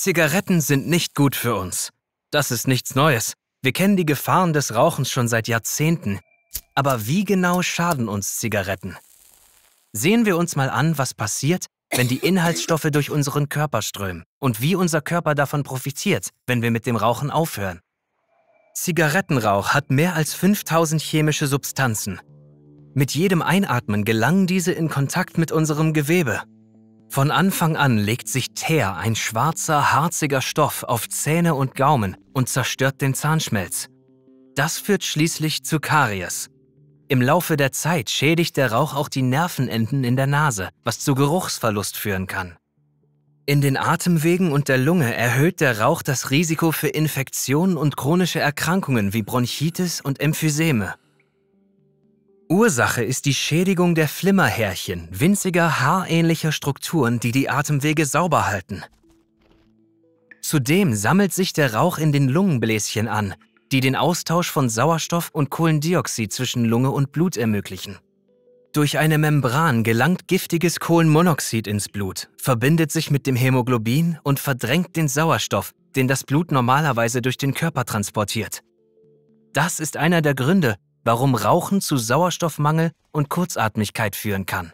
Zigaretten sind nicht gut für uns. Das ist nichts Neues. Wir kennen die Gefahren des Rauchens schon seit Jahrzehnten. Aber wie genau schaden uns Zigaretten? Sehen wir uns mal an, was passiert, wenn die Inhaltsstoffe durch unseren Körper strömen und wie unser Körper davon profitiert, wenn wir mit dem Rauchen aufhören. Zigarettenrauch hat mehr als 5000 chemische Substanzen. Mit jedem Einatmen gelangen diese in Kontakt mit unserem Gewebe von Anfang an legt sich Teer, ein schwarzer, harziger Stoff, auf Zähne und Gaumen und zerstört den Zahnschmelz. Das führt schließlich zu Karies. Im Laufe der Zeit schädigt der Rauch auch die Nervenenden in der Nase, was zu Geruchsverlust führen kann. In den Atemwegen und der Lunge erhöht der Rauch das Risiko für Infektionen und chronische Erkrankungen wie Bronchitis und Emphyseme. Ursache ist die Schädigung der Flimmerhärchen, winziger haarähnlicher Strukturen, die die Atemwege sauber halten. Zudem sammelt sich der Rauch in den Lungenbläschen an, die den Austausch von Sauerstoff und Kohlendioxid zwischen Lunge und Blut ermöglichen. Durch eine Membran gelangt giftiges Kohlenmonoxid ins Blut, verbindet sich mit dem Hämoglobin und verdrängt den Sauerstoff, den das Blut normalerweise durch den Körper transportiert. Das ist einer der Gründe, warum Rauchen zu Sauerstoffmangel und Kurzatmigkeit führen kann.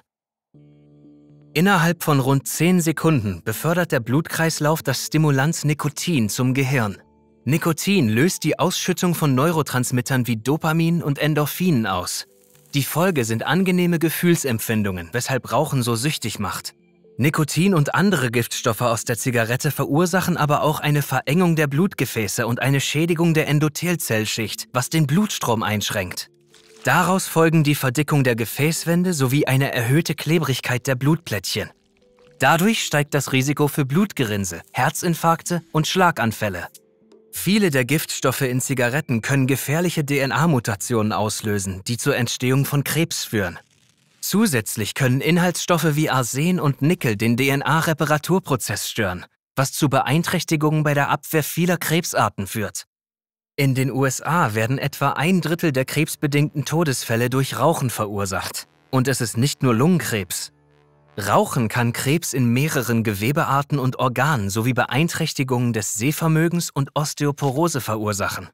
Innerhalb von rund 10 Sekunden befördert der Blutkreislauf das Stimulanz Nikotin zum Gehirn. Nikotin löst die Ausschüttung von Neurotransmittern wie Dopamin und Endorphinen aus. Die Folge sind angenehme Gefühlsempfindungen, weshalb Rauchen so süchtig macht. Nikotin und andere Giftstoffe aus der Zigarette verursachen aber auch eine Verengung der Blutgefäße und eine Schädigung der Endothelzellschicht, was den Blutstrom einschränkt. Daraus folgen die Verdickung der Gefäßwände sowie eine erhöhte Klebrigkeit der Blutplättchen. Dadurch steigt das Risiko für Blutgerinnsel, Herzinfarkte und Schlaganfälle. Viele der Giftstoffe in Zigaretten können gefährliche DNA-Mutationen auslösen, die zur Entstehung von Krebs führen. Zusätzlich können Inhaltsstoffe wie Arsen und Nickel den DNA-Reparaturprozess stören, was zu Beeinträchtigungen bei der Abwehr vieler Krebsarten führt. In den USA werden etwa ein Drittel der krebsbedingten Todesfälle durch Rauchen verursacht. Und es ist nicht nur Lungenkrebs. Rauchen kann Krebs in mehreren Gewebearten und Organen sowie Beeinträchtigungen des Sehvermögens und Osteoporose verursachen.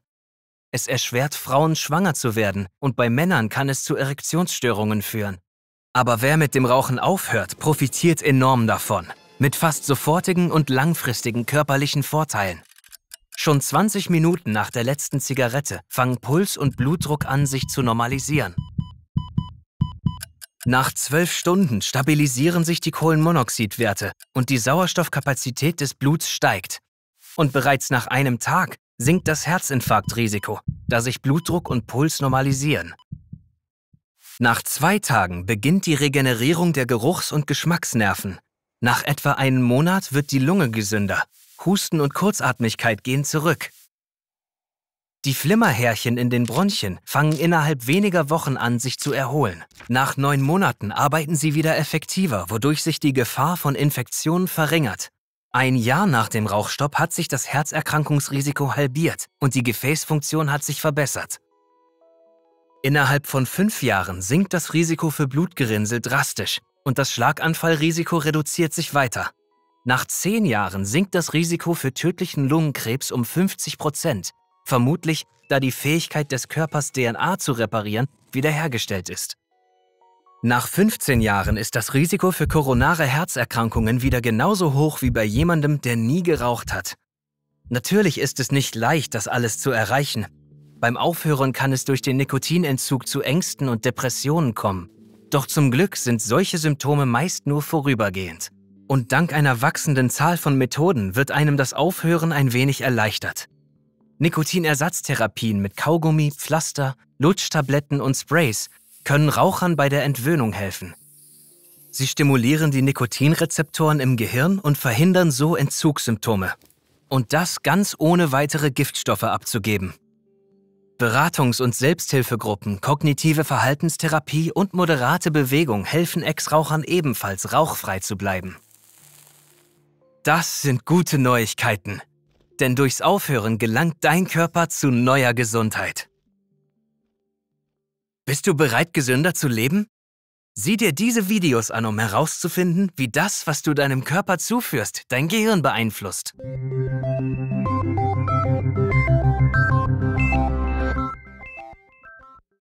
Es erschwert Frauen, schwanger zu werden, und bei Männern kann es zu Erektionsstörungen führen. Aber wer mit dem Rauchen aufhört, profitiert enorm davon, mit fast sofortigen und langfristigen körperlichen Vorteilen. Schon 20 Minuten nach der letzten Zigarette fangen Puls und Blutdruck an, sich zu normalisieren. Nach 12 Stunden stabilisieren sich die Kohlenmonoxidwerte und die Sauerstoffkapazität des Bluts steigt. Und bereits nach einem Tag sinkt das Herzinfarktrisiko, da sich Blutdruck und Puls normalisieren. Nach zwei Tagen beginnt die Regenerierung der Geruchs- und Geschmacksnerven. Nach etwa einem Monat wird die Lunge gesünder. Husten und Kurzatmigkeit gehen zurück. Die Flimmerhärchen in den Bronchien fangen innerhalb weniger Wochen an, sich zu erholen. Nach neun Monaten arbeiten sie wieder effektiver, wodurch sich die Gefahr von Infektionen verringert. Ein Jahr nach dem Rauchstopp hat sich das Herzerkrankungsrisiko halbiert und die Gefäßfunktion hat sich verbessert. Innerhalb von fünf Jahren sinkt das Risiko für Blutgerinnsel drastisch und das Schlaganfallrisiko reduziert sich weiter. Nach zehn Jahren sinkt das Risiko für tödlichen Lungenkrebs um 50 Prozent, vermutlich da die Fähigkeit des Körpers DNA zu reparieren wiederhergestellt ist. Nach 15 Jahren ist das Risiko für koronare Herzerkrankungen wieder genauso hoch wie bei jemandem, der nie geraucht hat. Natürlich ist es nicht leicht, das alles zu erreichen, beim Aufhören kann es durch den Nikotinentzug zu Ängsten und Depressionen kommen. Doch zum Glück sind solche Symptome meist nur vorübergehend. Und dank einer wachsenden Zahl von Methoden wird einem das Aufhören ein wenig erleichtert. Nikotinersatztherapien mit Kaugummi, Pflaster, Lutschtabletten und Sprays können Rauchern bei der Entwöhnung helfen. Sie stimulieren die Nikotinrezeptoren im Gehirn und verhindern so Entzugssymptome. Und das ganz ohne weitere Giftstoffe abzugeben. Beratungs- und Selbsthilfegruppen, kognitive Verhaltenstherapie und moderate Bewegung helfen Ex-Rauchern ebenfalls rauchfrei zu bleiben. Das sind gute Neuigkeiten, denn durchs Aufhören gelangt dein Körper zu neuer Gesundheit. Bist du bereit, gesünder zu leben? Sieh dir diese Videos an, um herauszufinden, wie das, was du deinem Körper zuführst, dein Gehirn beeinflusst.